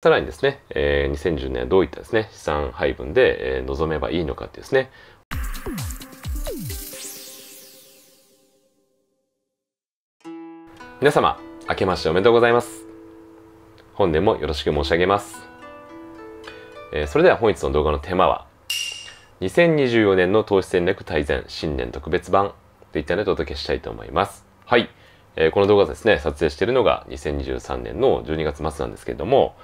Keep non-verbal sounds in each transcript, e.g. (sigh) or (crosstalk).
さらにですね、えー、2010年はどういったですね、資産配分で、えー、臨めばいいのかってですね、皆様、明けましておめでとうございます。本年もよろしく申し上げます。えー、それでは本日の動画のテーマは、2024年の投資戦略大全新年特別版といったのでお届けしたいと思います。はい。えこの動画ですね、撮影しているのが2023年の12月末なんですけれども、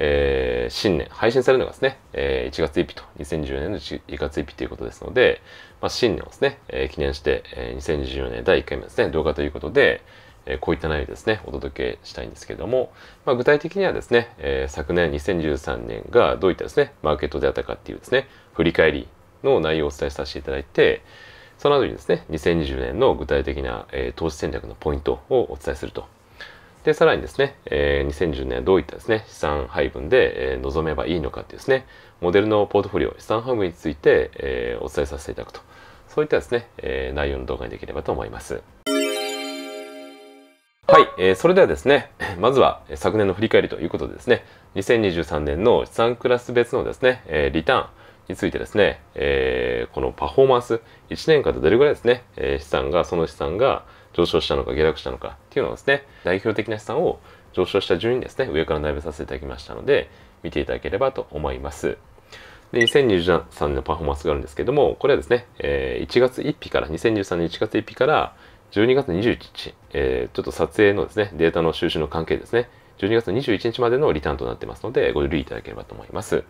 えー、新年、配信されるのがですね、えー、1月1日と、2014年の 1, 1月1日ということですので、まあ、新年をですね、えー、記念して、えー、2014年第1回目ですね、動画ということで、えこういった内容ですね、お届けしたいんですけれども、まあ、具体的にはですね、え昨年2013年がどういったですね、マーケットであったかっていうですね、振り返りの内容をお伝えさせていただいて、その後にですね、2020年の具体的な、え投資戦略のポイントをお伝えするとで、さらにですね、えー、2010年はどういったですね、資産配分で、えー、臨めばいいのかっていうですね、モデルのポートフォリオ、資産配分について、えー、お伝えさせていただくと、そういったですね、えー、内容の動画にできればと思います。はい、えー、それではですね、(clears throat) まずは昨年の振り返りということでですね、2023年の資産クラス別のですね、えー、リターン、についてですね、えー、このパフォーマンス、1年間でどれぐらいですね、えー、資産が、その資産が、上昇したのか下落したのかっていうのをですね、代表的な資産を上昇した順にですね、上から並べさせていただきましたので、見ていただければと思います。で、2023年のパフォーマンスがあるんですけども、これはですね、え1月1日から、2023年1月1日から12月21日、えー、ちょっと撮影のですね、データの収集の関係ですね、12月21日までのリターンとなってますので、ご留意いただければと思います。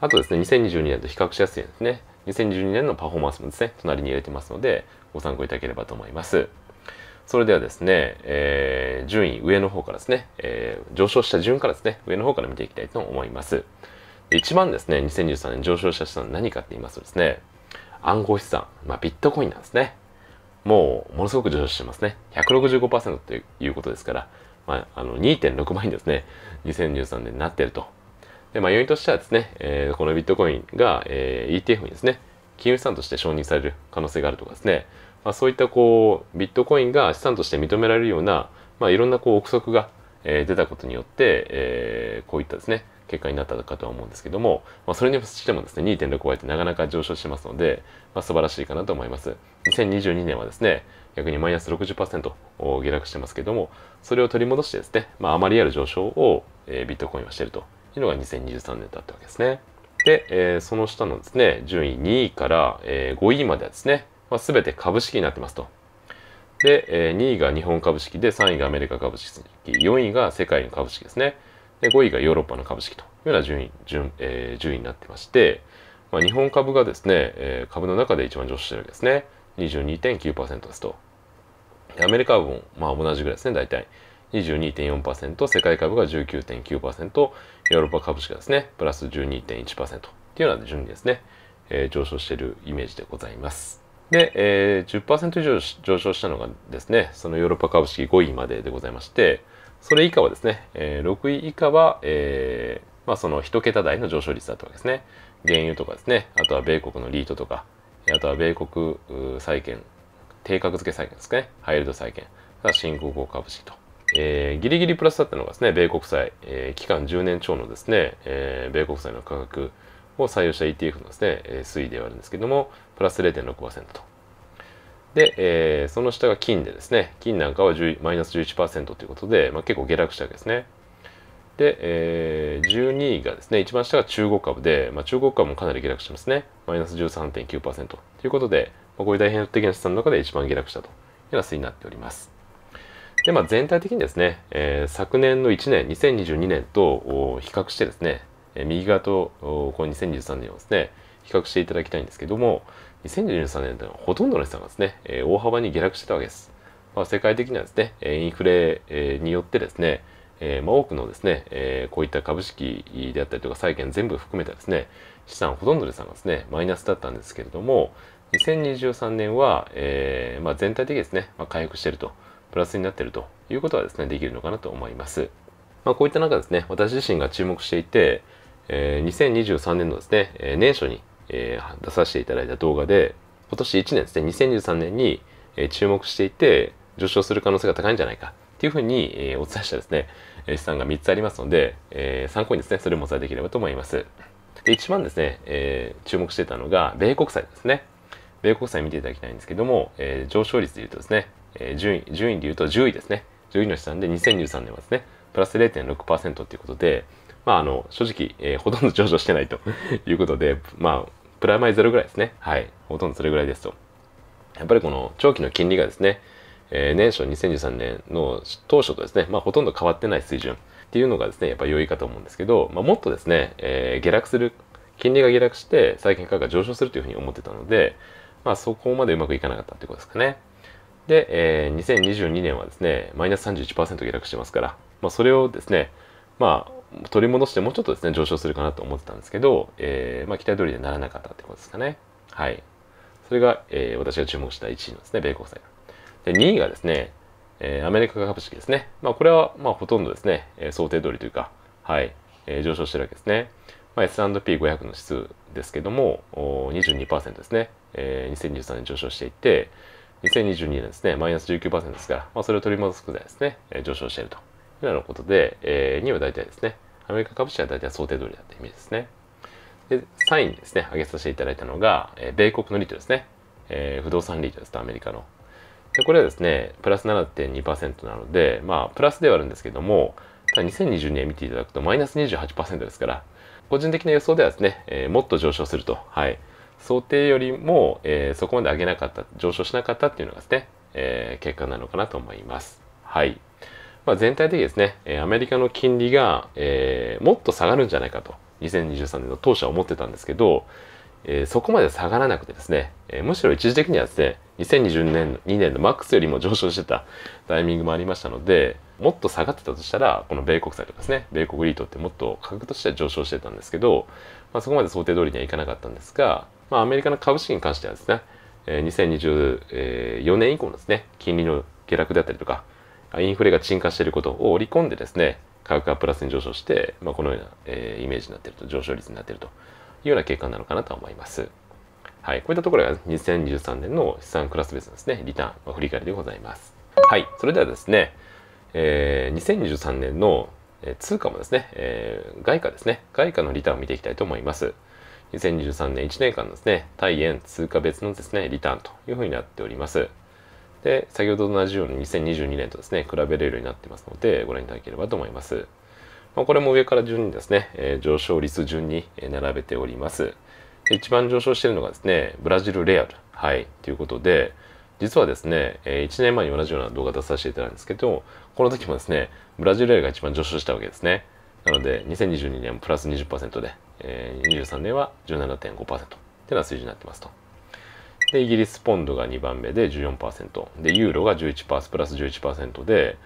あとですね、2022年と比較しやすいですね、2022年のパフォーマンスもですね、隣に入れてますので、ご参考いただければと思います。それではですね、えー、順位上の方からですね、えー、上昇した順からですね、上の方から見ていきたいと思います。一番ですね、2023年上昇した資産何かって言いますとですね、暗号資産、まあ、ビットコインなんですね。もう、ものすごく上昇してますね。165%ということですから、まあ、あの、2.6倍にですね、2023年になってると。で、まあ、要因としてはですね、えー、このビットコインが、えー、ETF にですね、金融資産として承認される可能性があるとかですね、まあ、そういったこうビットコインが資産として認められるような、まあ、いろんなこう憶測が、えー、出たことによって、えー、こういったですね結果になったかとは思うんですけども、まあ、それにしてもですね2.6倍ってなかなか上昇してますので、まあ、素晴らしいかなと思います2022年はですね逆にマイナス60%を下落してますけどもそれを取り戻してですね、まあ、あまりある上昇を、えー、ビットコインはしているというのが2023年だったわけですねで、えー、その下のですね順位2位から、えー、5位まではですねまあ、全て株式になってますと。で、えー、2位が日本株式で、3位がアメリカ株式、4位が世界の株式ですね。で、5位がヨーロッパの株式というような順位、順えー、順位になってまして、まあ、日本株がですね、えー、株の中で一番上昇してるわけですね。22.9%ですと。アメリカ株も、まあ、同じぐらいですね、大体。22.4%、世界株が19.9%、ヨーロッパ株式がですね、プラス12.1%っていうような順位ですね、えー、上昇しているイメージでございます。で、えー、10%以上上昇したのがですね、そのヨーロッパ株式5位まででございまして、それ以下はですね、えー、6位以下は、えー、まあ、その1桁台の上昇率だったわけですね。原油とかですね、あとは米国のリートとか、あとは米国債券、定格付け債券ですね、ハイルド債券、新興国株式と。えー、ギリギリプラスだったのがですね、米国債、えー、期間10年超のですね、えー、米国債の価格を採用した ETF のですね、えー、推移ではあるんですけども、プラス0.6%と。で、えー、その下が金でですね、金なんかはマイナス11%ということで、まあ、結構下落したわけですね。で、えー、12位がですね、一番下が中国株で、まあ、中国株もかなり下落してますね。マイナス13.9%ということで、まあ、こういう大変的な資産の中で一番下落したというような推移になっております。で、まあ、全体的にですね、えー、昨年の1年、2022年と比較してですね、右側とこの2023年をですね、比較していただきたいんですけども、2023年というのはほとんどの資産がですね、えー、大幅に下落してたわけです。まあ、世界的にはですね、インフレ、えー、によってですね、えー、まあ、多くのですね、えー、こういった株式であったりとか債券全部含めたですね、資産ほとんどの資産がですね、マイナスだったんですけれども、2023年は、えー、まあ、全体的にですね、まあ、回復していると、プラスになっているということはですね、できるのかなと思います。まあ、こういった中ですね、私自身が注目していて、えー、2023年のですね、えー、年初にえー、出させていただいた動画で今年1年ですね2023年に、え注目していて上昇する可能性が高いんじゃないかっていうふうに、えお伝えしたですね資産が3つありますので、え参考にですねそれもお伝えできればと思います。で一番ですね、えー、注目してたのが米国債ですね。米国債見ていただきたいんですけども、えー、上昇率でいうとですね、えー、順位順位でいうと10位ですね。10位の資産で2023年はですね、プラス0.6%ということで、まあ、あの、正直、えー、ほとんど上昇してないということで、まあ、プラマイゼロぐらいですね。はい。ほとんどそれぐらいですと。やっぱりこの長期の金利がですね、えー、年初2013年の当初とですね、まあ、ほとんど変わってない水準っていうのがですね、やっぱ良いかと思うんですけど、まあ、もっとですね、えー、下落する、金利が下落して、債券価格が上昇するというふうに思ってたので、まあ、そこまでうまくいかなかったということですかね。で、えー、2022年はですね、マイナス31%下落してますから、まあ、それをですね、まあ、取り戻してもうちょっとですね上昇するかなと思ってたんですけど、えー、まあ、期待通りでならなかったってことですかねはいそれが、えー、私が注目した1位のですね米国債で2位がですね、えー、アメリカ株式ですねまあこれはまあほとんどですね、え想定通りというかはい、え上昇してるわけですね、まあ、S&P500 の指数ですけども22%ですね、え2023年上昇していって2022年ですねマイナス19%ですから、まあ、それを取り戻すくらいですね、え上昇しているとというようなことで、えー、2は大体ですね、アメリカ株式は大体想定通りだっメ意味ですね。で、3位にですね、上げさせていただいたのが、え米国のリートですね。えー、不動産リートです、と、アメリカの。で、これはですね、プラス7.2%なので、まあ、プラスではあるんですけども、ただ2022年見ていただくとマイナス28%ですから、個人的な予想ではですね、えー、もっと上昇すると。はい。想定よりも、えー、そこまで上げなかった、上昇しなかったっていうのがですね、え結果なのかなと思います。はい。まあ、全体的にですね、えアメリカの金利が、えー、もっと下がるんじゃないかと、2023年の当初は思ってたんですけど、えー、そこまで下がらなくてですね、えー、むしろ一時的にはですね、2020年、2年のマックスよりも上昇してた (laughs) タイミングもありましたので、もっと下がってたとしたら、この米国債とかですね、米国リートってもっと価格としては上昇してたんですけど、まあ、そこまで想定通りにはいかなかったんですが、まあ、アメリカの株式に関してはですね、え2024年以降のですね、金利の下落であったりとか、インフレが沈下していることを織り込んでですね価格がプラスに上昇して、まあ、このような、えー、イメージになっていると上昇率になっているというような結果なのかなと思います。はい、こういったところが2023年の資産クラス別のですねリターン、まあ、振り返りでございます。はい、それではですね、えー、2023年の通貨もですね、えー、外貨ですね、外貨のリターンを見ていきたいと思います。2023年1年間ですね、対円通貨別のですね、リターンというふうになっております。で先ほどと同じように2022年とですね比べれるようになってますのでご覧いただければと思います、まあ、これも上から順にですね、えー、上昇率順に並べております一番上昇しているのがですねブラジルレアルはいということで実はですね、えー、1年前に同じような動画出させていただいたんですけどこの時もですねブラジルレアルが一番上昇したわけですねなので2022年プラス20%で、えー、23年は17.5%っていうような水準になってますと。で、イギリスポンドが2番目で14%。で、ユーロが11%、プラス11%で、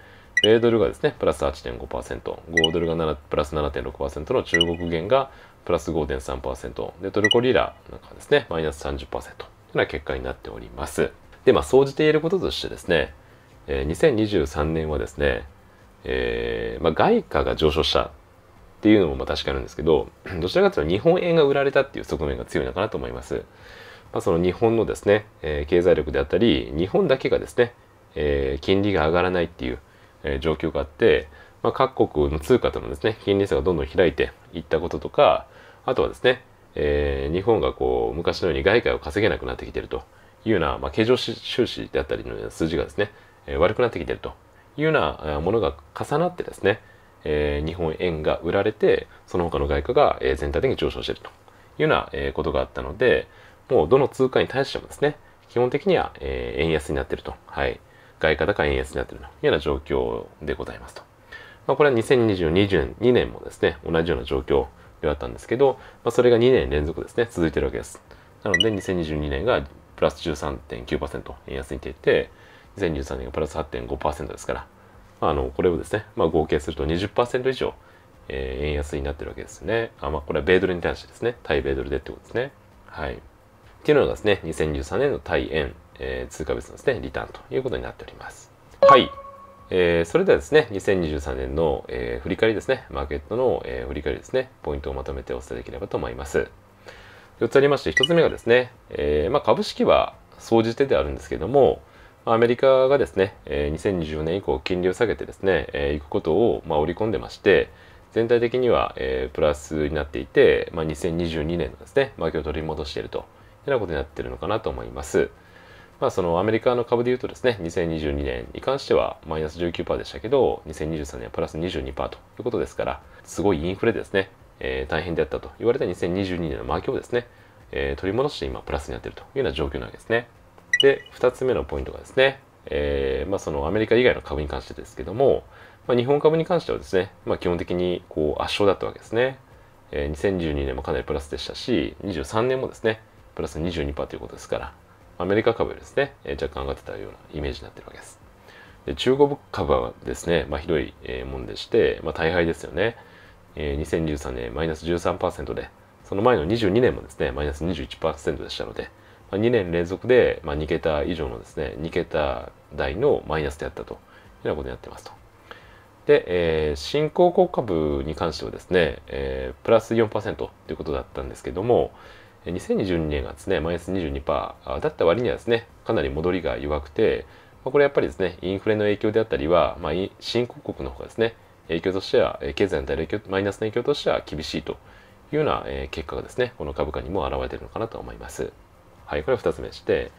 米ドルがですね、プラス8.5%、5ドルが7プラス7.6%の中国元がプラス5.3%、で、トルコリラなんかですね、マイナス30%というような結果になっております。で、まあ、総じて言えることとしてですね、えー、2023年はですね、えー、まあ、外貨が上昇したっていうのも確かなんですけど、(clears throat) どちらかというと日本円が売られたっていう側面が強いのかなと思います。まあ、その日本のですね、えー、経済力であったり日本だけがですね、えー、金利が上がらないっていう、えー、状況があって、まあ、各国の通貨とのですね金利差がどんどん開いていったこととかあとはですね、えー、日本がこう昔のように外貨を稼げなくなってきてるというような、まあ、経常収支であったりの数字がですね、えー、悪くなってきてるというようなものが重なってですね、えー、日本円が売られてその他の外貨が、え全体的に上昇しているというような、えことがあったので、もうどの通貨に対してもですね、基本的には、え円安になっていると。はい。外貨高円安になっているというような状況でございますと。まあ、これは2022年もですね、同じような状況ではあったんですけど、まあ、それが2年連続ですね、続いてるわけです。なので、2022年がプラス13.9%円安にていて、2023年がプラス8.5%ですから、まあ、あのこれをですね、まあ、合計すると20%以上、えー、円安になってるわけですね。あまあ、これは米ドルに対してですね、対米ドルでってことですね。はい。っていうのがですね、2 0 1 3年の対円、えー、通貨別のですね、リターンということになっております。はい。えー、それではですね、2023年の、えー、振り返りですね、マーケットの、えー、振り返りですね、ポイントをまとめてお伝えできればと思います。4つありまして、1つ目がですね、えーまあ、株式は総じてであるんですけども、アメリカがですね、えー、2024年以降金利を下げてですね、えー、行くことを、まあ、織り込んでまして、全体的には、えー、プラスになっていて、まあ、2022年のですね、負けを取り戻しているとなことになってるのかなと思います。まあ、そのアメリカの株で言うとですね、2022年に関してはマイナス19%でしたけど、2023年はプラス22%ということですから、すごいインフレですね、えー、大変であったと言われた2022年の負けをですね、えー、取り戻して今プラスになっているというような状況なわけですね。で、2つ目のポイントがですね、えー、まあ、そのアメリカ以外の株に関してですけども、まあ、日本株に関してはですね、まあ、基本的にこう圧勝だったわけですね。え2022年もかなりプラスでしたし、23年もですね、プラス22%ということですから、アメリカ株ですね、え若干上がってたようなイメージになってるわけです。で中国株はですね、まあ、ひどい、えもんでして、まあ、大敗ですよね。えー、2013年マイナス13%で、その前の22年もですね、マイナス21%でしたので、まあ、2年連続で、まあ、2桁以上のですね、2桁台のマイナスであったというようなことになってますと。で、えー、新興国株に関してはですね、えー、プラス4%ということだったんですけども、2022年がですね、マイナス22%だった割にはですね、かなり戻りが弱くて、これやっぱりですね、インフレの影響であったりは、まあ、新興国の方がですね、影響としては、経済の影響、マイナスの影響としては厳しいというような結果がですね、この株価にも表れているのかなと思います。はい、これは2つ目でして、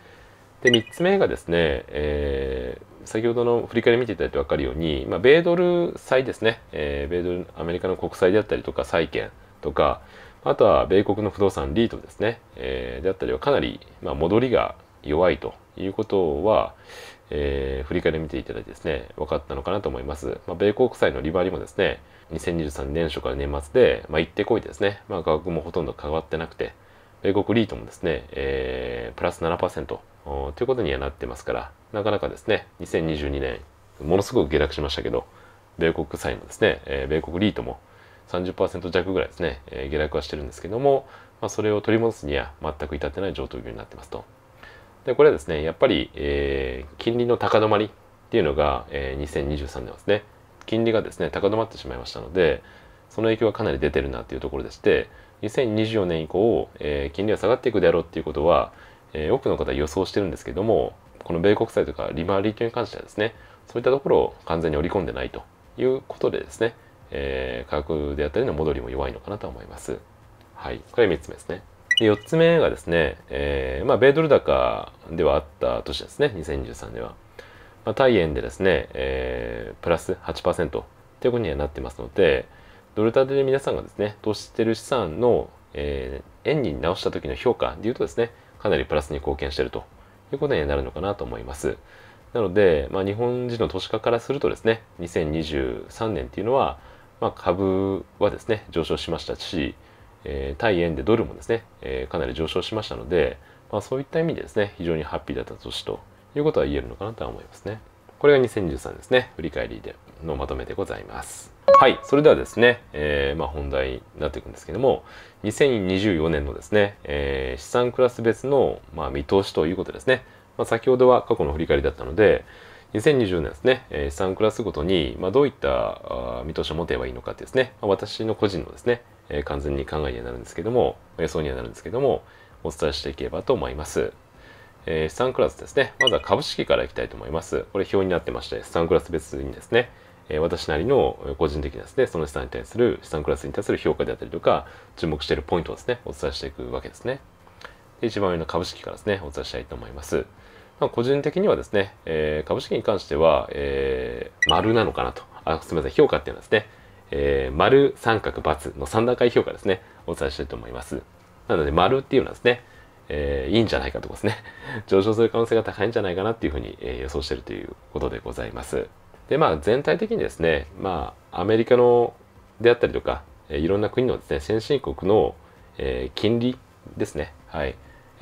で、3つ目がですね、えー、先ほどの振り返り見ていただいて分かるように、まあ、米ドル債ですね、えー、米ドル、アメリカの国債であったりとか、債券とか、あとは米国の不動産リートですね、えー、であったりはかなり、まあ、戻りが弱いということは、えー、振り返り見ていただいてですね、分かったのかなと思います。まあ、米国債の利回りもですね、2023年初から年末で、まあ、行ってこいですね、まあ、価格もほとんど変わってなくて、米国リートもですね、えー、プラス7%ということにはなってますから、なかなかですね、2022年、ものすごく下落しましたけど、米国債もですね、えー、米国リートも30%弱ぐらいですね、えー、下落はしてるんですけども、まあ、それを取り戻すには全く至ってない状況になってますと。でこれはですねやっぱり、えー、金利の高止まりっていうのが、えー、2023年ですね金利がですね高止まってしまいましたのでその影響がかなり出てるなっていうところでして2024年以降、えー、金利は下がっていくであろうっていうことは、えー、多くの方予想してるんですけどもこの米国債とか利回りというに関してはですねそういったところを完全に織り込んでないということでですねえー、価格であったりの戻りも弱いのかなと思います。はい、これ3つ目ですね。で4つ目がですね、えー、まあ、米ドル高ではあった年ですね、2023年は。まあ、対円でですね、えー、プラス8%ということにはなってますので、ドル建てで皆さんがですね、投資してる資産の、えー、円に直した時の評価でいうとですね、かなりプラスに貢献してるということになるのかなと思います。なので、まあ、日本人の投資家からするとですね、2023年っていうのは、まあ、株はですね上昇しましたし、えー、対円でドルもですね、えー、かなり上昇しましたので、まあ、そういった意味でですね非常にハッピーだった年ということは言えるのかなとは思いますね。これが2013ですね振り返りでのまとめでございます。はいそれではですね、えー、まあ、本題になっていくんですけども2024年のですね、え資産クラス別の、ま見通しということですね、まあ、先ほどは過去の振り返りだったので、2020年ですね、資産クラスごとに、まあ、どういった見通しを持てばいいのかってですね、まあ、私の個人のですね、完全に考えにはなるんですけども、予想にはなるんですけども、お伝えしていければと思います。えー、資産クラスですね。まずは株式からいきたいと思います。これ表になってまして、資産クラス別にですね、え私なりの個人的なですね、その資産に対する、資産クラスに対する評価であったりとか、注目しているポイントをですね、お伝えしていくわけですね。で一番上の株式からですね、お伝えしたいと思います。まあ、個人的にはですね、えー、株式に関しては、えー、丸なのかなと。あ、すみません、評価っていうのはですね、えー、丸、三角、×の3段階評価ですね、お伝えしたいと思います。なので、丸っていうのはですね、えー、いいんじゃないかとですね、(laughs) 上昇する可能性が高いんじゃないかなっていうふうに、えー、予想しているということでございます。で、まあ、全体的にですね、まあ、アメリカのであったりとか、えー、いろんな国のですね、先進国の、えー、金利ですね、はい、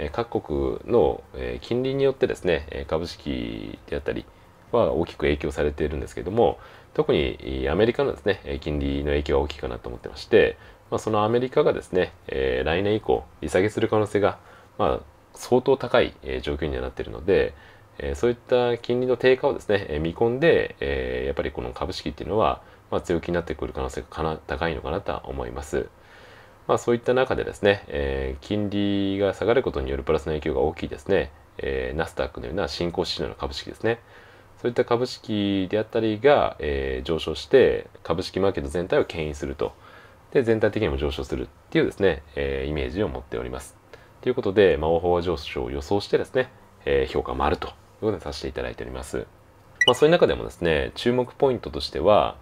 各国の金利によってですね株式であったりは大きく影響されているんですけども特にアメリカのですね金利の影響が大きいかなと思ってまして、まあ、そのアメリカがですね来年以降利下げする可能性がまあ相当高い状況にはなっているのでそういった金利の低下をですね見込んでやっぱりこの株式っていうのは強気になってくる可能性が高いのかなとは思います。まあ、そういった中でですね、えー、金利が下がることによるプラスの影響が大きいですね、えナスダックのような新興市場の株式ですね。そういった株式であったりが、えー、上昇して株式マーケット全体を牽引すると。で、全体的にも上昇するっていうですね、えイメージを持っております。ということで、まあ、大幅上昇を予想してですね、え評価もあるということでさせていただいております。まあ、そういう中でもですね、注目ポイントとしては、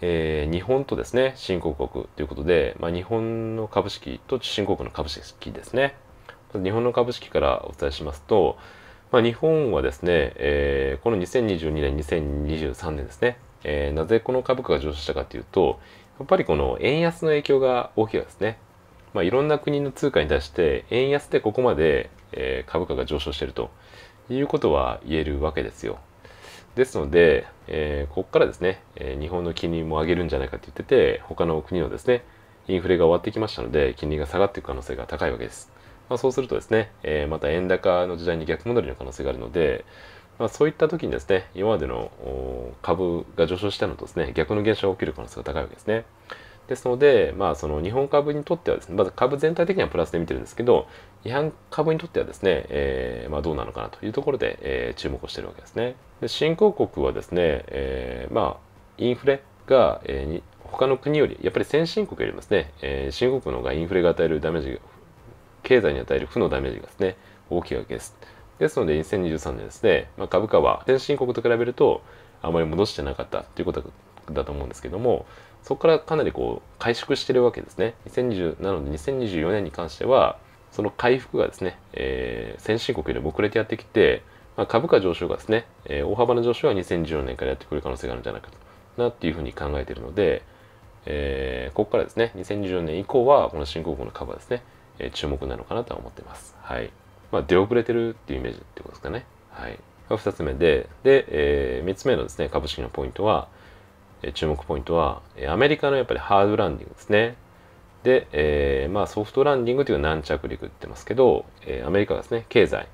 えー、日本とですね、新興国ということで、まあ、日本の株式と新興国の株式ですね。日本の株式からお伝えしますと、まあ、日本はですね、えー、この2022年、2023年ですね、えー、なぜこの株価が上昇したかというと、やっぱりこの円安の影響が大きいですね。まあ、いろんな国の通貨に対して、円安でここまで、え株価が上昇しているということは言えるわけですよ。ですので、えー、ここからですね、えー、日本の金利も上げるんじゃないかって言ってて、他の国のですね、インフレが終わってきましたので、金利が下がっていく可能性が高いわけです。まあ、そうするとですね、えー、また円高の時代に逆戻りの可能性があるので、まあ、そういった時にですね、今までの株が上昇したのとですね、逆の現象が起きる可能性が高いわけですね。ですので、まあ、その日本株にとってはですね、まず株全体的にはプラスで見てるんですけど、違反株にとってはですね、えー、まあ、どうなのかなというところで、えー、注目をしているわけですね。で新興国はですね、えー、まあ、インフレが、えー、他の国よりやっぱり先進国よりもですね、え新興国の方がインフレが与えるダメージ経済に与える負のダメージがですね大きいわけです。ですので2023年ですね、まあ、株価は先進国と比べるとあまり戻してなかったということだと思うんですけどもそこからかなりこう回復してるわけですね。2020なので2024年に関してはその回復がですね、えー、先進国よりも遅れてやってきて、まあ、株価上昇がですね、えー、大幅な上昇は2014年からやってくる可能性があるんじゃないかとなっていうふうに考えているので、えー、ここからですね2014年以降はこの新興国の株はですね、え注目なのかなとは思ってます。はい。まあ、出遅れてるっていうイメージってことですかね。はい。二つ目で、で、えー、三つ目のですね、株式のポイントは、えー、注目ポイントは、えー、アメリカのやっぱりハードランディングですね。で、えー、まあ、ソフトランディングというのは軟着陸って言ってますけど、えー、アメリカですね経済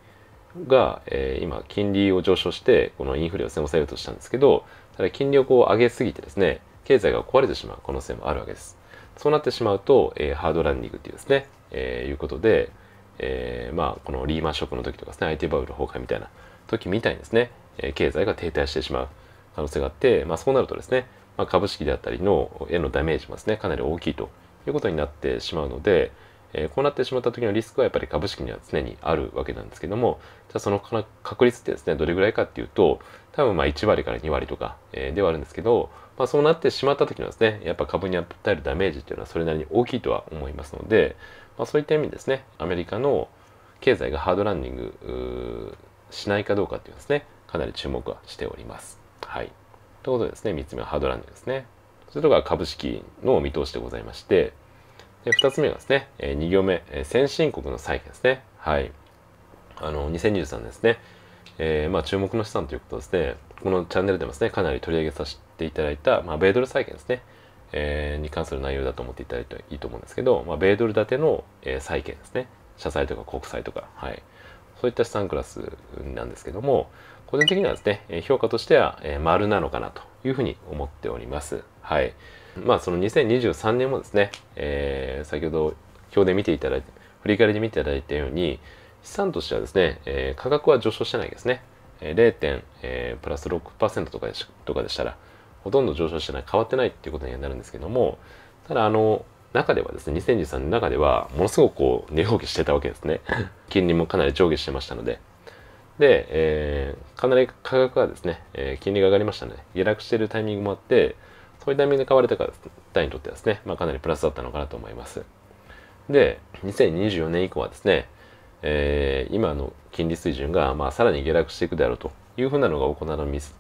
が、えー、今金利を上昇してこのインフレを、抑えようとしたんですけどただ金利をこう上げすぎてですね経済が壊れてしまう可能性もあるわけですそうなってしまうと、えー、ハードランディングっていうですね、えー、いうことで、えー、まあこのリーマンショックの時とかですね IT バブル崩壊みたいな時みたいにですね、えー、経済が停滞してしまう可能性があって、まあ、そうなるとですね、まあ、株式であったりのへのダメージもですねかなり大きいということになってしまうので、えー、こうなってしまった時のリスクはやっぱり株式には常にあるわけなんですけどもじゃあその確率ってですねどれぐらいかっていうと多分まあ1割から2割とか、えー、ではあるんですけど、まあ、そうなってしまった時のですねやっぱ株に与えるダメージっていうのはそれなりに大きいとは思いますので、まあ、そういった意味ですねアメリカの経済がハードランディングしないかどうかっていうですねかなり注目はしております。はい、ということでですね3つ目はハードランディングですね。それのが株式の見通しでございまして、で2つ目がですね、え2行目、え先進国の債券ですね。はい。あの、2023年ですね、えー、まあ、注目の資産ということですね、このチャンネルでもですね、かなり取り上げさせていただいた、まあ、米ドル債券ですね、えー、に関する内容だと思っていただいていいと思うんですけど、まあ、米ドル建ての、えー、債券ですね、社債とか国債とか、はい。そういった資産クラスなんですけども、個人的にはですね、評価としては、えー、丸なのかなというふうに思っております。はい。まあその2023年もですね、えー、先ほど表で見ていただいて、振り返りで見ていただいたように、資産としてはですね、えー、価格は上昇してないですね。0. 点、えー、プラス6%とかでしとかでしたら、ほとんど上昇してない、変わってないっていうことになるんですけども、ただあの、中ではですね、2023年の中では、ものすごくこう、値動きしてたわけですね。(laughs) 金利もかなり上下してましたので、で、えー、かなり価格はですね、えー、金利が上がりましたね。下落しているタイミングもあって、そういうタイミングで買われた方にとってはですね、まあ、かなりプラスだったのかなと思います。で、2024年以降はですね、えー、今の金利水準が、まあ、さらに下落していくであろうというふうなのが行われる見通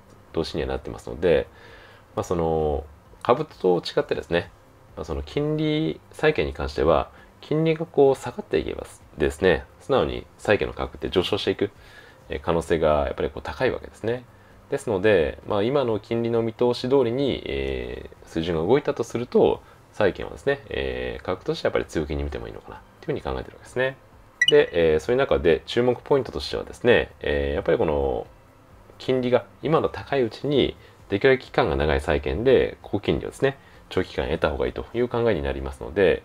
しにはなってますので、まあ、その株と違ってですね、まあ、その金利債券に関しては金利がこう下がっていけばですね素直に債券の価格って上昇していく可能性がやっぱりこう高いわけですね。ですので、まあ、今の金利の見通し通りに、えー、水準が動いたとすると債券はですね、えー、価格としてやっぱり強気に見てもいいのかなというふうに考えてるわけですね。で、えー、そういう中で注目ポイントとしてはですね、えー、やっぱりこの金利が今の高いうちにできるだけ期間が長い債券で高金利をですね長期間得た方がいいという考えになりますので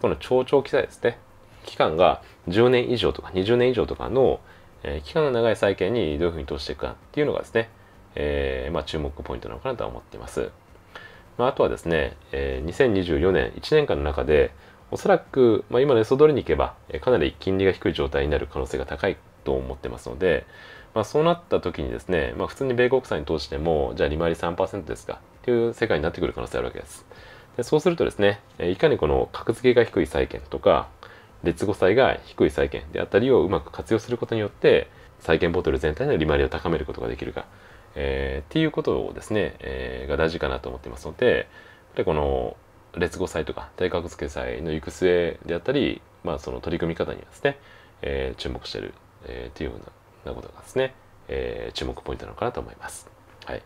この超長期債ですね期間が10年以上とか20年以上とかのえ期間の長い債券にどういうふうに投資していくかっていうのがですね、えまあ、注目ポイントなのかなとは思っています。まあ、あとはですね、え2024年1年間の中で、おそらく、まあ、今の予想通りにいけば、かなり金利が低い状態になる可能性が高いと思ってますので、まあ、そうなった時にですね、まあ、普通に米国債に投資ても、じゃあ利回り3%ですかという世界になってくる可能性があるわけです。でそうするとですね、いかにこの格付けが低い債券とか、劣後債が低い債券であったりをうまく活用することによって債券ボトル全体の利回りを高めることができるか、えー、っていうことをですね、えー、が大事かなと思っていますのでやっぱりこの劣後債とか定格付け債の行く末であったり、まあ、その取り組み方にはですね、えー、注目している、えー、ていうようなことがですね、えー、注目ポイントなのかなと思います。はい、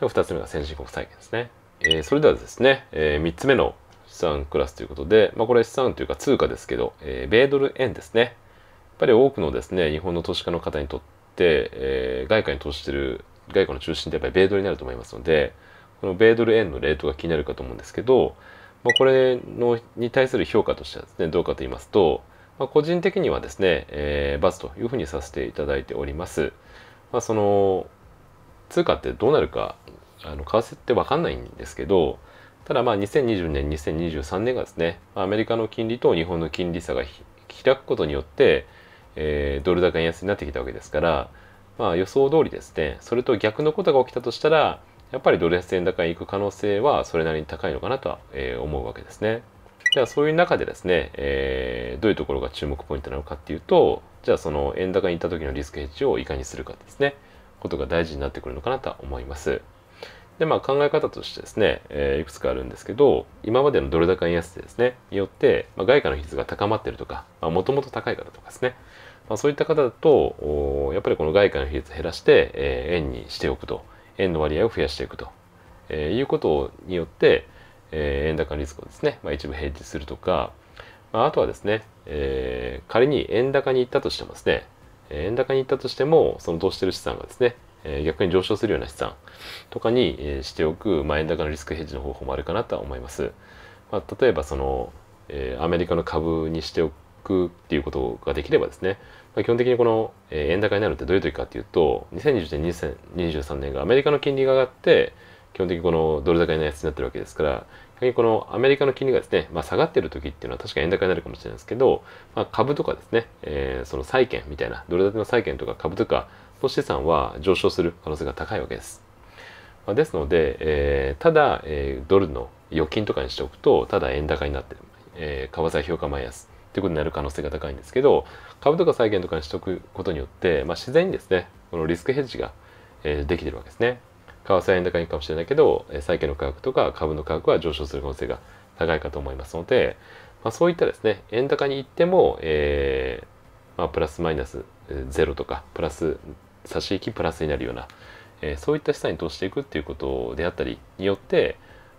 2つ目が先進国債券ですね。えー、それではですね、えー、3つ目の産クラスということで、まあ、これ資産というか通貨ですけど、えー、米ドル円ですね。やっぱり多くのですね、日本の投資家の方にとって、えー、外貨に投資してる、外貨の中心ってやっぱり米ドルになると思いますので、この米ドル円のレートが気になるかと思うんですけど、まあ、これのに対する評価としてはですね、どうかと言いますと、まあ、個人的にはですね、えー、バツというふうにさせていただいております。まあ、その通貨ってどうなるか、あの為替って分かんないんですけど、ただまあ2020年、2023年がですね、アメリカの金利と日本の金利差が開くことによって、えー、ドル高円安になってきたわけですから、まあ、予想通りですね、それと逆のことが起きたとしたら、やっぱりドル安円高に行く可能性はそれなりに高いのかなとは、えー、思うわけですね。じゃあそういう中でですね、えー、どういうところが注目ポイントなのかっていうと、じゃあその円高に行った時のリスクヘッジをいかにするかですね、ことが大事になってくるのかなとは思います。でまあ考え方としてですね、えー、いくつかあるんですけど今までのドル高円安でですねによって、まあ、外貨の比率が高まってるとかもともと高い方とかですね、まあ、そういった方だとやっぱりこの外貨の比率を減らして、えー、円にしておくと円の割合を増やしていくと、えー、いうことによって、え円高のリスクをですね、まあ、一部平日するとか、まあ、とはですね、え仮に円高に行ったとしてもですね円高に行ったとしてもその投資してる資産がですねえ逆に上昇するような資産とかに、えしておく、まあ、円高のリスクヘッジの方法もあるかなとは思います。まあ、例えばその、えアメリカの株にしておくっていうことができればですね、まあ、基本的にこの、え円高になるってどういう時かっていうと2020年2023年がアメリカの金利が上がって基本的にこのドル高になりつになってるわけですからこのアメリカの金利がですね、まあ、下がってる時っていうのは確か円高になるかもしれないですけど、まあ、株とかですね、えー、その債券みたいな、ドル建ての債券とか株とか、投資資産は上昇する可能性が高いわけです。まあ、ですので、えー、ただ、えー、ドルの預金とかにしておくとただ円高になってる、えー、為替評価マイナスということになる可能性が高いんですけど株とか債券とかにしておくことによって、まあ、自然にですねこのリスクヘッジが、えー、できてるわけですね。為替は円高にかもしれないけど債券の価格とか株の価格は上昇する可能性が高いかと思いますので、まあ、そういったですね円高に行っても、えーまあ、プラスマイナスゼロとかプラス差し引きプラスになるような、えー、そういった資産に投資していくっていうことであったりによって、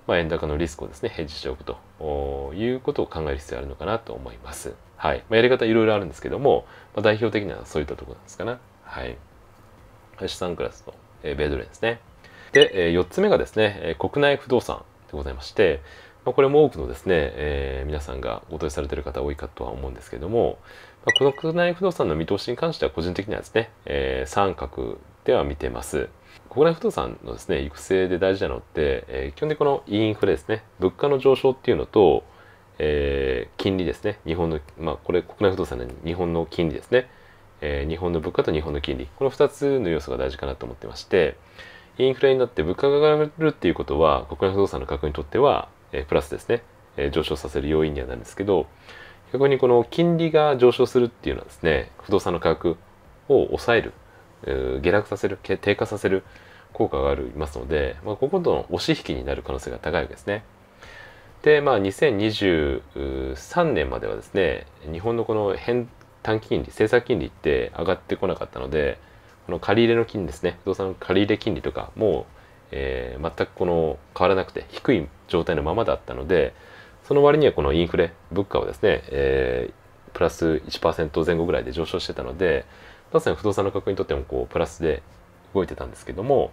まあ、円高のリスクをですねヘッジしておくということを考える必要があるのかなと思います。はいまあ、やり方いろいろあるんですけども、まあ、代表的にはそういったところなんですかな。はい、資産クラスの、えー、米ドルですね。で、えー、4つ目がですね、えー、国内不動産でございまして、まあ、これも多くのですね、えー、皆さんがお問いされてる方多いかとは思うんですけども、まあ、この国内不動産の見通しに関しては個人的にはですね、えー、三角では見てます。国内不動産のですね、育成で大事なのって、えー、基本的にこのインフレですね、物価の上昇っていうのと、えー、金利ですね、日本の、まあ、これ国内不動産の日本の金利ですね、えー、日本の物価と日本の金利、この2つの要素が大事かなと思ってまして、インフレになって物価が上がるっていうことは、国内不動産の価格にとっては、えプラスですね、え上昇させる要因にはなるんですけど、逆にこの金利が上昇するっていうのはですね不動産の価格を抑える下落させる低下させる効果がありますので、まあ、こことの押し引きになる可能性が高いわけですね。でまあ2023年まではですね日本のこの変短期金利政策金利って上がってこなかったのでこの借り入れの金利ですね不動産の借り入れ金利とかもう、えー、全くこの変わらなくて低い状態のままだったのでその割にはこのインフレ物価はですね、えー、プラス1%前後ぐらいで上昇してたのでまさに不動産の価格にとってもこうプラスで動いてたんですけども、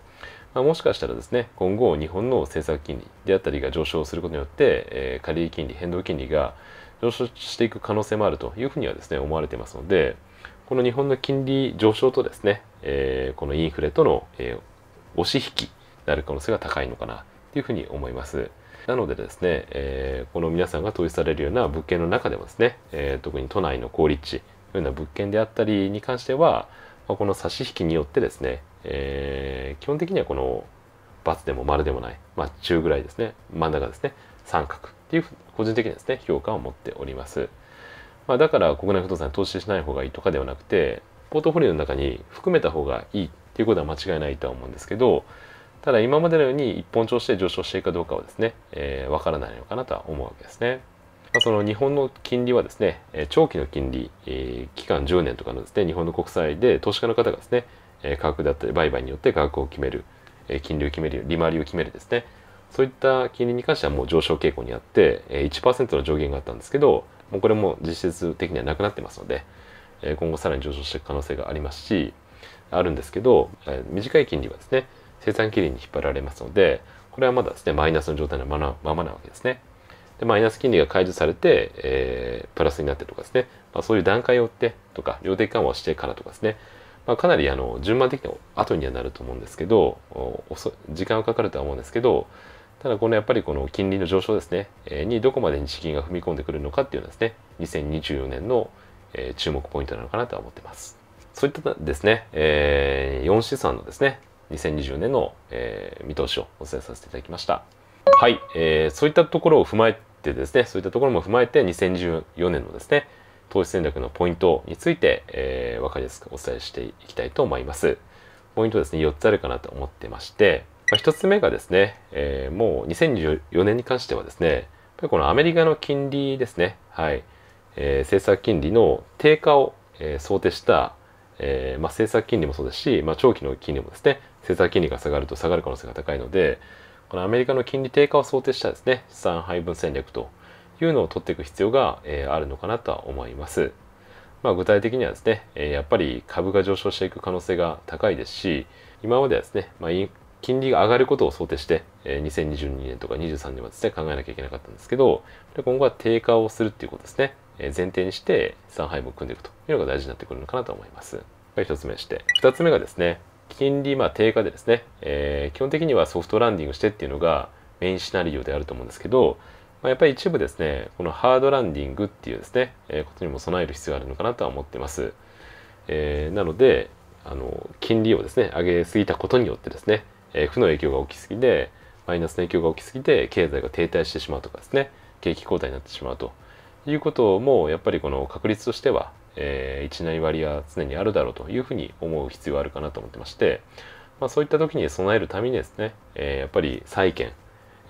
まあ、もしかしたらですね今後日本の政策金利であったりが上昇することによって、えー、借入金利変動金利が上昇していく可能性もあるというふうにはですね思われていますのでこの日本の金利上昇とですね、えー、このインフレとの、えー、押し引きになる可能性が高いのかなというふうに思います。なのでですね、えー、この皆さんが投資されるような物件の中でもですね、えー、特に都内の高立地のような物件であったりに関しては、まあ、この差し引きによってですね、えー、基本的にはこの×でも丸でもない、まあ、中ぐらいですね、真ん中ですね、三角っていう個人的にですね、評価を持っております。まあ、だから国内不動産に投資しない方がいいとかではなくて、ポートフォリオの中に含めた方がいいっていうことは間違いないとは思うんですけど、ただ今までのように一本調子で上昇していくかどうかはですねわ、えー、からないのかなとは思うわけですね。まあ、その日本の金利はですね、え長期の金利、えー、期間10年とかのですね日本の国債で投資家の方がですね、え価格だったり売買によって価格を決める、え金利を決める利回りを決めるですねそういった金利に関してはもう上昇傾向にあって、え1%の上限があったんですけどもうこれも実質的にはなくなってますので、え今後さらに上昇していく可能性がありますしあるんですけど、え短い金利はですね生産金利に引っ張られますので、これはまだですね、マイナスの状態のままなわけですね。で、マイナス金利が解除されて、えー、プラスになってとかですね、まあ、そういう段階を追ってとか、量的緩和をしてからとかですね、まあ、かなりあの順番的には後にはなると思うんですけど、時間はかかるとは思うんですけど、ただこのやっぱりこの金利の上昇ですね、えー、にどこまで日銀が踏み込んでくるのかっていうのはですね、2024年の、えー、注目ポイントなのかなとは思ってます。そういったですね、えー、4資産のですね、2020年の、えー、見通しをお伝えさせていただきました。はい、えー、そういったところを踏まえてですね、そういったところも踏まえて2024年のですね、投資戦略のポイントについて、えー、分かりやすくお伝えしていきたいと思います。ポイントですね、4つあるかなと思ってまして、まあ、1つ目がですね、えー、もう2024年に関してはですね、やっぱりこのアメリカの金利ですね、はい、えー、政策金利の低下を、えー、想定した、えーまあ、政策金利もそうですし、まあ、長期の金利もですね、政策金利が下がると下がる可能性が高いのでこのアメリカの金利低下を想定したですね資産配分戦略というのを取っていく必要が、えー、あるのかなとは思います。まあ、具体的にはですね、えー、やっぱり株が上昇していく可能性が高いですし今まではですね、まあ、金利が上がることを想定して、えー、2022年とか23年はですね考えなきゃいけなかったんですけど今後は低下をするっていうことですね、えー、前提にして資産配分を組んでいくというのが大事になってくるのかなと思います。1つ目して2つ目がですね金利ま低下でですね、えー、基本的にはソフトランディングしてっていうのがメインシナリオであると思うんですけど、まあ、やっぱり一部ですねこのハードランディングっていうですね、えー、ことにも備える必要があるのかなとは思ってます、えー、なのであの金利をですね上げすぎたことによってですね、え負の影響が大きすぎでマイナスの影響が大きすぎて経済が停滞してしまうとかですね景気後退になってしまうということもやっぱりこの確率としてはえー、1なり割は常にあるだろうというふうに思う必要あるかなと思ってまして、まあ、そういった時に備えるためにですね、えー、やっぱり債券、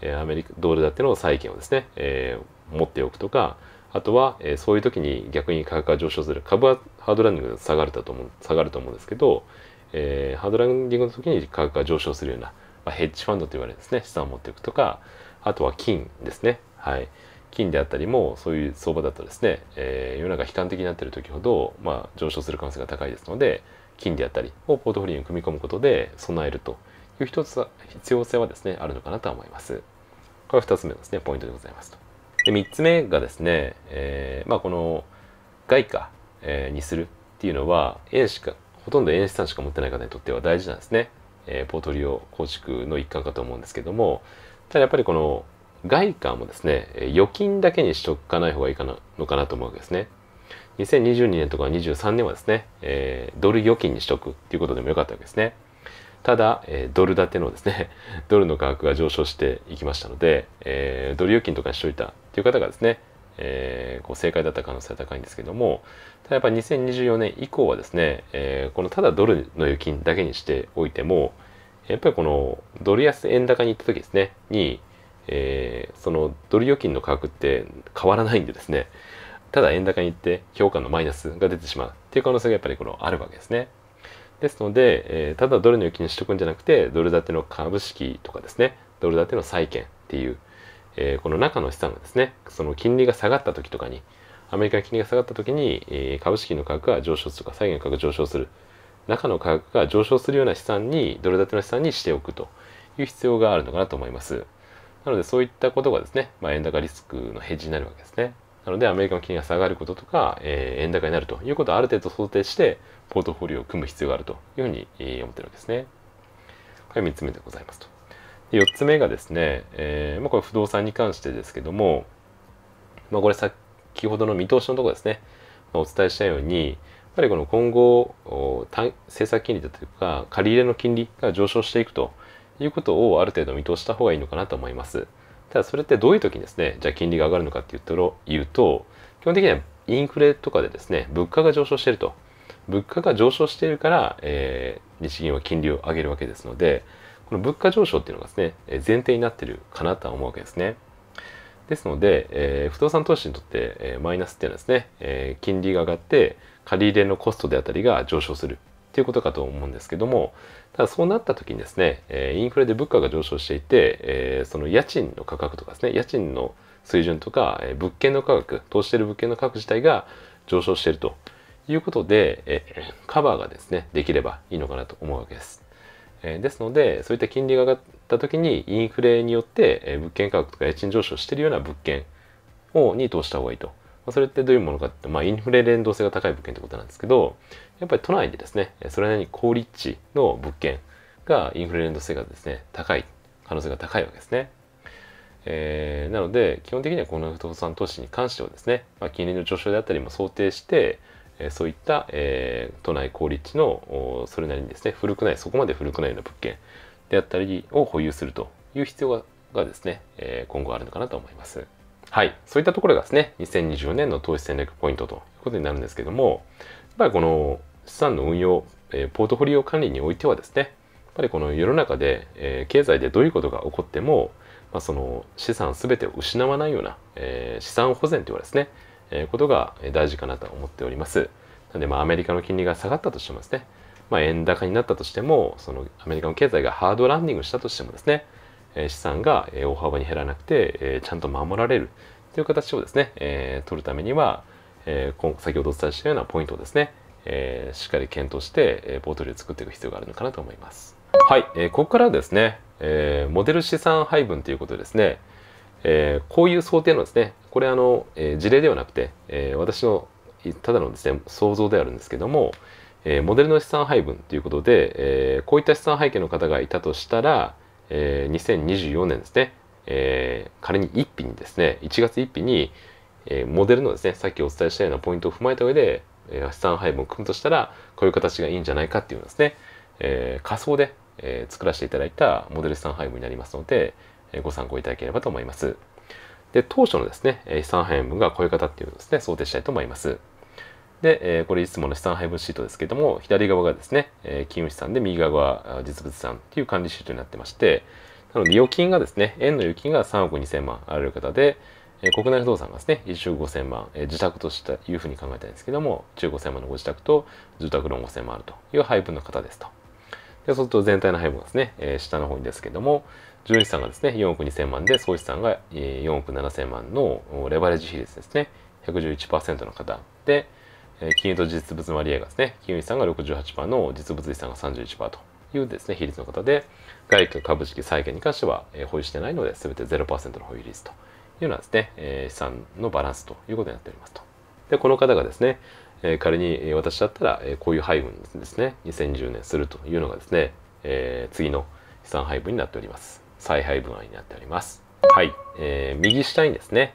えー、アメリカドル建ての債券をですね、えー、持っておくとかあとは、えー、そういう時に逆に価格が上昇する株はハードランディングが下がると思う下がると思うんですけど、えー、ハードランディングの時に価格が上昇するような、まあ、ヘッジファンドと言われるですね資産を持っておくとかあとは金ですねはい金であったりもそういう相場だとですね、えー、世の中悲観的になっている時ほど、まあ、上昇する可能性が高いですので金であったりをポートフォリオに組み込むことで備えるという一つ必要性はですねあるのかなとは思います。これは2つ目のですねポイントでございますと。で3つ目がですね、えー、まあ、この外貨、えー、にするっていうのは円しかほとんど円資産しか持ってない方にとっては大事なんですね。えー、ポートリオ構築の一環かと思うんですけどもただやっぱりこの外貨もですね、預金だけにしとかない方がいいかなのかなと思うわけですね。2022年とか23年はですね、えー、ドル預金にしとくっていうことでもよかったわけですね。ただ、えー、ドル建てのですね、(laughs) ドルの価格が上昇していきましたので、えー、ドル預金とかにしといたっていう方がですね、えー、こう正解だった可能性は高いんですけども、ただやっぱ2024年以降はですね、えー、このただドルの預金だけにしておいても、やっぱりこのドル安円高に行った時ですね、に、えー、そのドル預金の価格って変わらないんでですねただ円高に行って評価のマイナスが出てしまうっていう可能性がやっぱりこのあるわけですね。ですので、えー、ただドルの預金にしとくんじゃなくてドル建ての株式とかですねドル建ての債券っていう、えー、この中の資産がですねその金利が下がった時とかにアメリカの金利が下がった時に、えー、株式の価格が上昇するとか債券の価格が上昇する中の価格が上昇するような資産にドル建ての資産にしておくという必要があるのかなと思います。なのでそういったことがですね、まあ、円高リスクのヘッジになるわけですね。なのでアメリカの金利が下がることとか、えー、円高になるということをある程度想定してポートフォリオを組む必要があるというふうに、思ってるわけですね。これ3つ目でございますと。で4つ目がですね、えーまあ、これ不動産に関してですけども、まあ、これ先ほどの見通しのところですね、まあ、お伝えしたようにやっぱりこの今後政策金利だというか借り入れの金利が上昇していくということをある程度見通した方がいいのかなと思います。ただそれってどういう時にですね、じゃあ金利が上がるのかって言うと、言うと、基本的にはインフレとかでですね、物価が上昇していると。物価が上昇しているから、えー、日銀は金利を上げるわけですので、この物価上昇っていうのがですね、前提になってるかなとは思うわけですね。ですので、えー、不動産投資にとって、えー、マイナスっていうのはですね、えー、金利が上がって借り入れのコストであたりが上昇するっていうことかと思うんですけども、ただそうなった時にですね、えインフレで物価が上昇していて、えその家賃の価格とかですね、家賃の水準とか、え物件の価格、投資している物件の価格自体が上昇しているということで、えカバーがですね、できればいいのかなと思うわけです。えですので、そういった金利が上がった時にインフレによって、え物件価格とか家賃上昇しているような物件をに投資した方がいいとまそれってどういうものかって、まあ、インフレ連動性が高い物件ってことなんですけど、やっぱり都内でですね、それなりに高立地の物件がインフレ連動性がですね、高い、可能性が高いわけですね。えー、なので、基本的にはこの不動産投資に関してはですね、まあ、金利の上昇であったりも想定して、えそういった、えー、都内高立地のそれなりにですね、古くない、そこまで古くないような物件であったりを保有するという必要がですね、え今後あるのかなと思います。はい、そういったところがですね、2024年の投資戦略ポイントということになるんですけども、やっぱりこの資産の運用、えポートフォリオ管理においてはですね、やっぱりこの世の中で、え経済でどういうことが起こっても、まあ、その資産全てを失わないような、え資産保全というはですね、えことが大事かなと思っております。なので、まあ、アメリカの金利が下がったとしてもですね、まあ、円高になったとしても、そのアメリカの経済がハードランディングしたとしてもですね、資産が大幅に減らなくてちゃんと守られるという形をですね、え取るためには、え先ほどお伝えしたようなポイントをですね、えしっかり検討して、えポートリオを作っていく必要があるのかなと思います。はい、えここからですね、えモデル資産配分ということですね、えこういう想定のですねこれあの、え事例ではなくて、え私のただのですね想像であるんですけども、えモデルの資産配分ということで、えこういった資産背景の方がいたとしたら、えー、2024年ですね、えー、仮に1日にですね1月1日に、えー、モデルのですねさっきお伝えしたようなポイントを踏まえた上で、えー、資産配分を組むとしたらこういう形がいいんじゃないかっていうのですね、えー、仮想で、えー、作らせていただいたモデル資産配分になりますので、えー、ご参考いただければと思います。で当初のですね資産配分がこういう方っていうのをですね想定したいと思います。で、えこれいつもの資産配分シートですけども、左側がですね、え金融資産で右側が実物資産っていう管理シートになってまして、なので預金がですね、円の預金が3億2000万ある方で、え国内不動産がですね、1億5000万、え自宅としたいうふうに考えたいんですけども、中5000万のご自宅と住宅ローン5000万あるという配分の方ですと。でそうすると全体の配分ですね、え下の方にですけども、純資産がですね、4億2000万で、総資産が4億7000万のレバレッジ比率ですね、111%の方で、えー、金融と実物割合がですね、金融資産が68%の実物資産が31%というですね、比率の方で、外貨株式債券に関しては、えー、保有してないので、すべて0%の保有率というようなですね、えー、資産のバランスということになっておりますと。で、この方がですね、えー、仮に私だったら、えー、こういう配分ですね、2 0 1 0年するというのがですね、えー、次の資産配分になっております。再配分案になっております。はい、えー、右下にですね、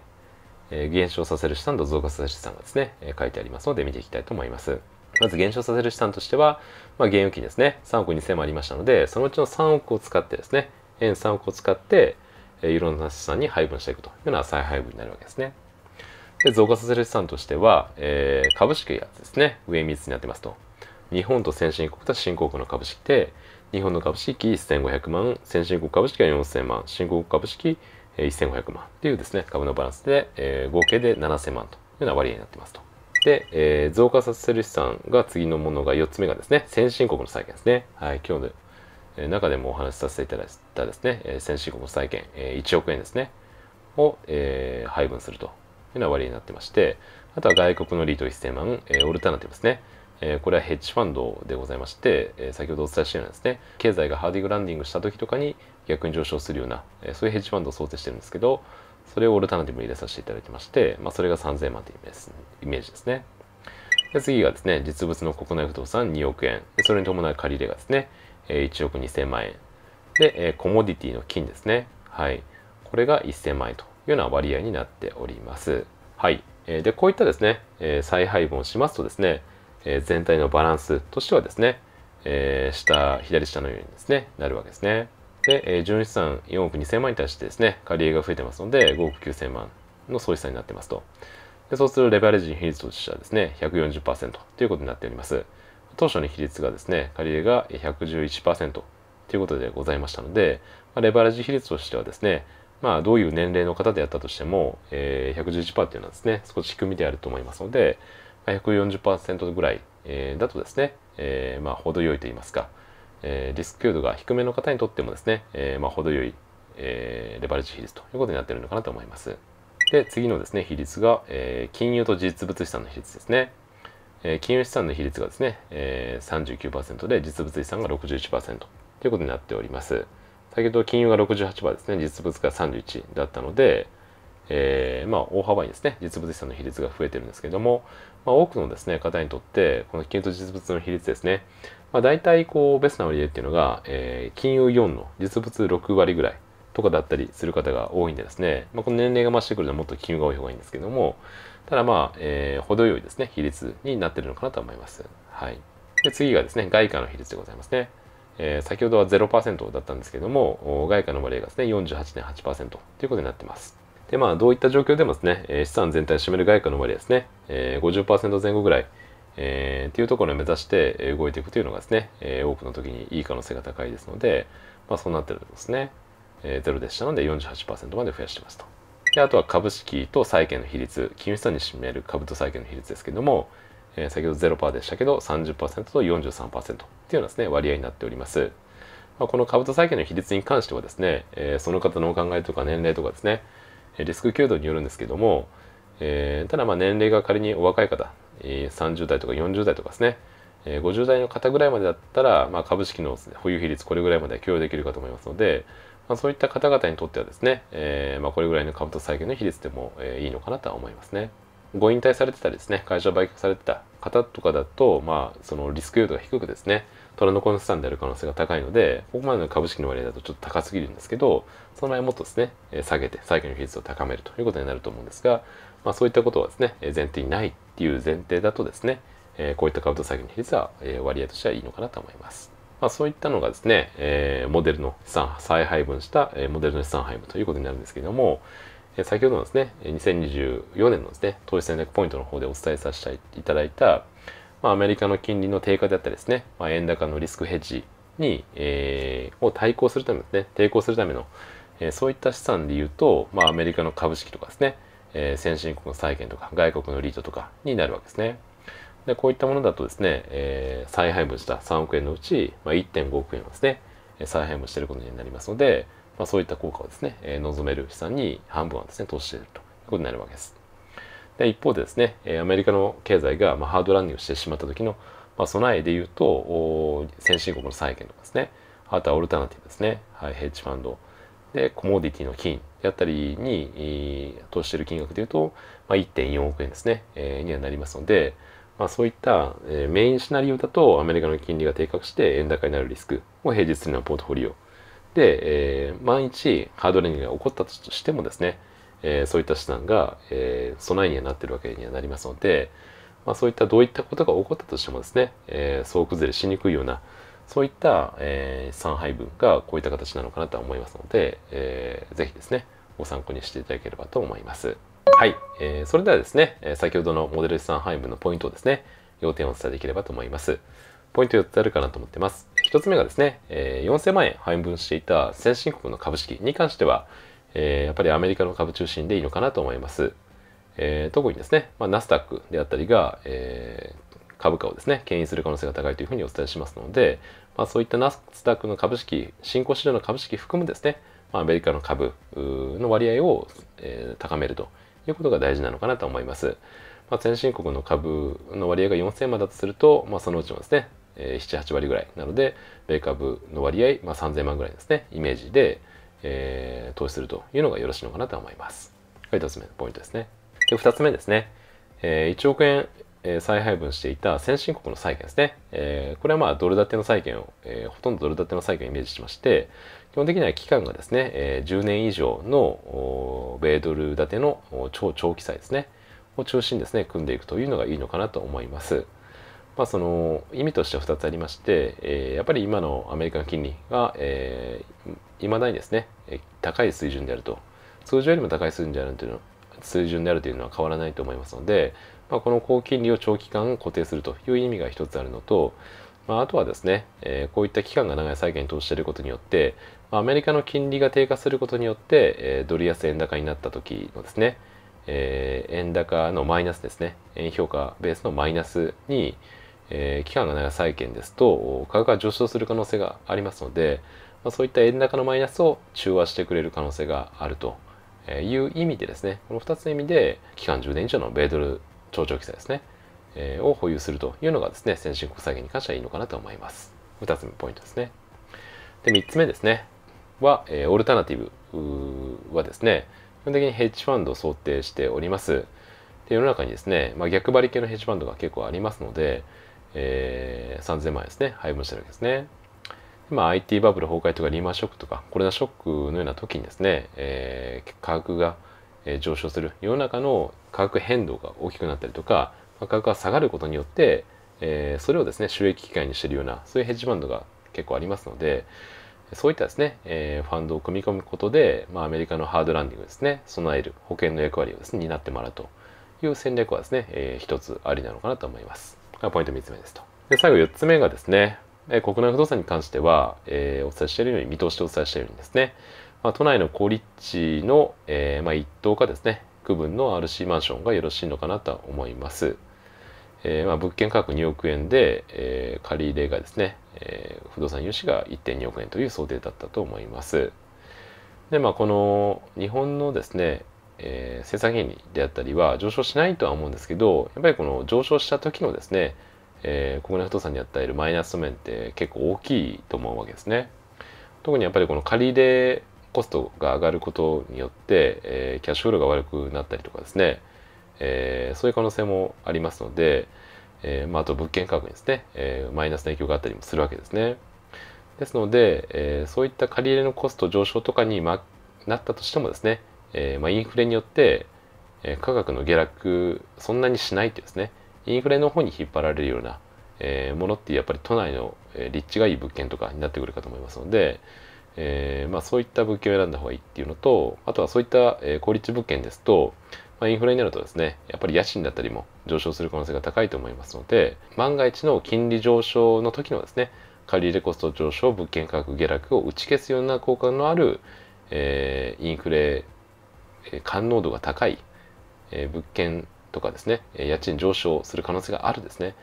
え減少させる資産と増加させる資産がですね、え書いてありますので見ていきたいと思います。まず減少させる資産としては、まあ、現預金ですね3億2000万ありましたのでそのうちの3億を使ってですね円3億を使って、えいろんな資産に配分していくというのは再配分になるわけですね。で増加させる資産としては、えー、株式がですね上3つになってますと日本と先進国と新興国の株式で日本の株式1500万先進国株式が4000万新興国株式1500万っていうですね、株のバランスで、えー、合計で7000万というような割合になってますと。で、えー、増加させる資産が次のものが4つ目がですね、先進国の債券ですね。はい、今日の、え中でもお話しさせていただいたですね、え先進国の債券、え1億円ですね、を、え配分するというような割合になってまして、あとは外国のリート1000万、えオルタナティブですね。えこれはヘッジファンドでございまして、え先ほどお伝えしたようなですね、経済がハーディングランディングした時とかに、逆に上昇するような、えそういうヘッジファンドを想定してるんですけどそれをオルタナティブに入れさせていただきまして、まあ、それが3000万というイメージですねで次がですね実物の国内不動産2億円それに伴う借り入れがですね1億2000万円で、えコモディティの金ですねはいこれが1000万円というような割合になっておりますはいでこういったですね再配分をしますとですね全体のバランスとしてはですね下左下のようにですねなるわけですねで、えー、純資産4億2000万に対してですね、借り入れが増えてますので、5億9000万の総資産になってますと。でそうするレバレッジ比率としてはですね、140%ということになっております。当初の比率がですね、借り入れが111%ということでございましたので、まあ、レバレッジ比率としてはですね、まあ、どういう年齢の方でやったとしても、えー、111%というのはですね、少し低みであると思いますので、まあ、140%ぐらい、えー、だとですね、えー、まあ、程よいと言いますか、えリスク強度が低めの方にとってもですね、えまあ、程よい、えレバレッジ比率ということになっているのかなと思います。で、次のですね、比率が、え金融と実物資産の比率ですね。え金融資産の比率がですね、え39%で実物資産が61%ということになっております。先ほど金融が68%ですね、実物が31だったので、えー、まあ大幅にですね、実物資産の比率が増えてるんですけれども、まあ、多くのですね、方にとって、この金融と実物の比率ですね、まあ、大体こうベストな割合っていうのが、えー、金融4の実物6割ぐらいとかだったりする方が多いんでですね、まあ、この年齢が増してくるのはもっと金融が多い方がいいんですけどもただまあ、えー、程よいですね比率になってるのかなと思います。はい、で次がですね外貨の比率でございますね。えー、先ほどは0%だったんですけども外貨の割合がですね48.8%ということになってます。でまあどういった状況でもですね資産全体を占める外貨の割合ですね、えー、50%前後ぐらいえー、っていうところを目指して動いていくというのがですね、えー、多くの時にいい可能性が高いですので、まあ、そうなってるとですね、えー、ゼロでしたので48%まで増やしてますと。であとは株式と債券の比率金融資産に占める株と債券の比率ですけども、えー、先ほど0%でしたけど30%と43%っていうようなですね割合になっております、まあ、この株と債券の比率に関してはですね、えー、その方のお考えとか年齢とかですねリスク強度によるんですけども、えー、ただまあ年齢が仮にお若い方30代とか40代とかですね、え50代の方ぐらいまでだったら、まあ、株式の保有比率これぐらいまで許容できるかと思いますので、まあ、そういった方々にとってはですね、えまあ、これぐらいの株と債券の比率でも、えいいのかなとは思いますね。ご引退されてたりですね会社売却されてた方とかだと、まあ、そのリスク用導が低くですね虎の子の資産である可能性が高いのでここまでの株式の割合だとちょっと高すぎるんですけどその場合もっとですね下げて債券の比率を高めるということになると思うんですが、まあ、そういったことはですね前提にないっていう前提だとですね、えこういった株と債券の比率は、え割合としてはいいのかなと思います。まあ、そういったのがですね、えモデルの資産再配分した、えモデルの資産配分ということになるんですけれども、え先ほどのですね、2024年のですね、投資戦略ポイントの方でお伝えさせていただいた、まあ、アメリカの金利の低下であったりですね、まあ、円高のリスクヘッジに、えー、を対抗するためですね、抵抗するための、えー、そういった資産でいうと、まあ、アメリカの株式とかですね、えー、先進国の債券とか外国のリートとかになるわけですね。でこういったものだとですね、えー、再配分した3億円のうち、まあ、1.5億円はですね再配分していることになりますので、まあ、そういった効果をですね、えー、望める資産に半分はですね投資しているということになるわけです。で一方でですねアメリカの経済が、まあ、ハードランディングしてしまった時の、まあ、備えでいうと先進国の債券とかですねあとはオルタナティブですね、はい、ヘッジファンドでコモディティの金であったりに投資している金額でいうと、まあ、1.4億円ですね、えー、にはなりますので、まあ、そういった、えー、メインシナリオだとアメリカの金利が低下して円高になるリスクを平日するようなポートフォリオで、えー、万一ハードレングが起こったとしてもですね、えー、そういった資産が、えー、備えにはなってるわけにはなりますので、まあ、そういったどういったことが起こったとしてもですね、えー、総崩れしにくいようなそういった、えー、資配分がこういった形なのかなと思いますので、えー、ぜひですね、ご参考にしていただければと思います。はい、えー、それではですね、え先ほどのモデル3配分のポイントをですね、要点をお伝えできればと思います。ポイント4つあるかなと思ってます。1つ目がですね、え4000万円配分していた先進国の株式に関しては、えやっぱりアメリカの株中心でいいのかなと思います。えー、特にですね、まあ、ナスダックであったりが、えー、株価をですね、牽引する可能性が高いというふうにお伝えしますので、まあ、そういったナスダックの株式、新興市場の株式含むですね、まあ、アメリカの株の割合を、えー、高めるということが大事なのかなと思います。まあ、先進国の株の割合が4000万だとすると、まあ、そのうちのですね、えー、7、8割ぐらいなので、米株の割合、まあ、3000万ぐらいですね、イメージで、えー、投資するというのがよろしいのかなと思います。はい、1つ目のポイントですね。で、2つ目ですね。え1億円え再配分していた先進国の債券ですね、えこれはまあドル建ての債券を、えほとんどドル建ての債券をイメージしまして基本的には期間がですね、え10年以上の米ドル建ての超長期債ですねを中心にですね組んでいくというのがいいのかなと思います。まあ、その意味としては2つありまして、えー、やっぱり今のアメリカの金利が、えー、未だにですね、え高い水準であると通常よりも高い水準であるというの水準であるというのは変わらないと思いますので、まあ、この高金利を長期間固定するという意味が一つあるのと、まあ、あとはですね、えー、こういった期間が長い債券に投資していることによって、まあ、アメリカの金利が低下することによって、えー、ドル安円高になった時のですね、えー、円高のマイナスですね、円評価ベースのマイナスに、えー、期間が長い債券ですと、価格が上昇する可能性がありますので、まあ、そういった円高のマイナスを中和してくれる可能性があるという意味でですね、この2つの意味で、期間10年以上の米ドル長長期債ですね、えー、を保有するというのがですね、先進国債券に関してはいいのかなと思います。2つ目ポイントですね。で、3つ目ですね、は、えー、オルタナティブはですね、基本的にヘッジファンドを想定しております。で世の中にですね、まあ、逆張り系のヘッジファンドが結構ありますので、えー、3000万円ですね、配分してるわけですね。まあ、IT バブル崩壊とかリーマンショックとかコロナショックのような時にですね、えー、価格がえ上昇する世の中の価格変動が大きくなったりとか、まあ、価格が下がることによって、えー、それをですね収益機会にしてるようなそういうヘッジファンドが結構ありますのでそういったですね、えー、ファンドを組み込むことで、まあ、アメリカのハードランディングですね備える保険の役割をですね担ってもらうという戦略はですね、えー、一つありなのかなと思います。がポイント3つ目ですと。で最後4つ目がですね、え国内不動産に関しては、えお伝えしているように見通しでお伝えしているようにですねまあ、都内の小立地の、えー、まあ、一棟かですね、区分の RC マンションがよろしいのかなとは思います。えー、まあ、物件価格2億円で、えー、借り入れがですね、え不動産融資が1.2億円という想定だったと思います。で、まあ、この日本のですね、えー、政策原理であったりは上昇しないとは思うんですけど、やっぱりこの上昇した時のですね、えー、国内不動産に与えるマイナス面って結構大きいと思うわけですね。特にやっぱりこの借り入れコストが上がることによって、えー、キャッシュフローが悪くなったりとかですね、えー、そういう可能性もありますので、えー、まあ、あと物件価格にですね、えマイナスの影響があったりもするわけですね。ですので、えそういった借り入れのコスト上昇とかに、ま、なったとしてもですね、えまあ、インフレによって、え価格の下落そんなにしないというですねインフレの方に引っ張られるような、えものってやっぱり都内の立地がいい物件とかになってくるかと思いますので、えー、まあ、そういった物件を選んだ方がいいっていうのとあとはそういった、えー、高立地物件ですと、まあ、インフレになるとですねやっぱり家賃だったりも上昇する可能性が高いと思いますので万が一の金利上昇の時のですね借入コスト上昇物件価格下落を打ち消すような効果のある、えー、インフレ感濃度が高い、え物件とかですね家賃上昇する可能性があるですね、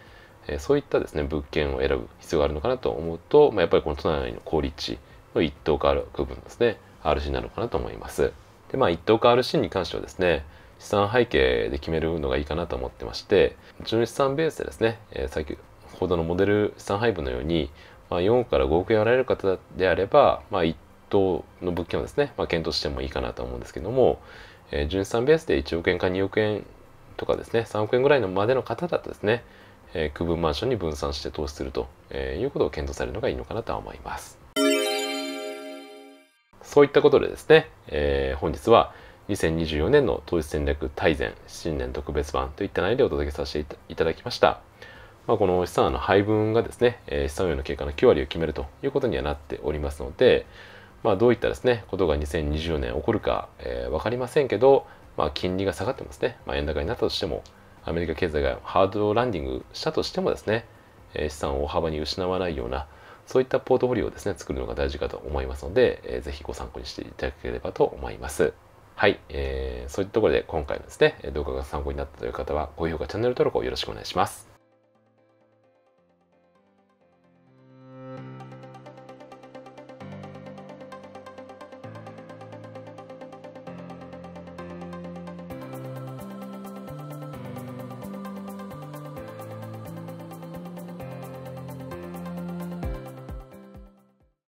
えそういったですね物件を選ぶ必要があるのかなと思うと、まあ、やっぱりこの都内の公立地一等化ある区分ですね RC なのかなと思いますでまあ一等化 RC に関してはですね資産背景で決めるのがいいかなと思ってまして純資産ベースでですね、えー、先ほどのモデル資産配分のように、まあ、4から5億円おられる方であれば、まあ、1等の物件をですね、まあ、検討してもいいかなと思うんですけども、えー、純資産ベースで1億円か2億円とかですね3億円ぐらいのまでの方だとですね、えー、区分マンションに分散して投資するということを検討されるのがいいのかなとは思います。そういったことでですね、えー、本日は2024年の統一戦略大全新年特別版といった内容でお届けさせていただきました。まあ、この資産の配分がですね、え資産運用の経過の9割を決めるということにはなっておりますので、まあ、どういったですね、ことが2024年起こるか、えー、分かりませんけど、まあ、金利が下がってますね、まあ、円高になったとしても、アメリカ経済がハードランディングしたとしてもですね、え資産を大幅に失わないような、そういったポートフォリオをですね、作るのが大事かと思いますので、えー、ぜひご参考にしていただければと思います。はい、えー、そういったところで今回のですね、動画が参考になったという方は、高評価、チャンネル登録をよろしくお願いします。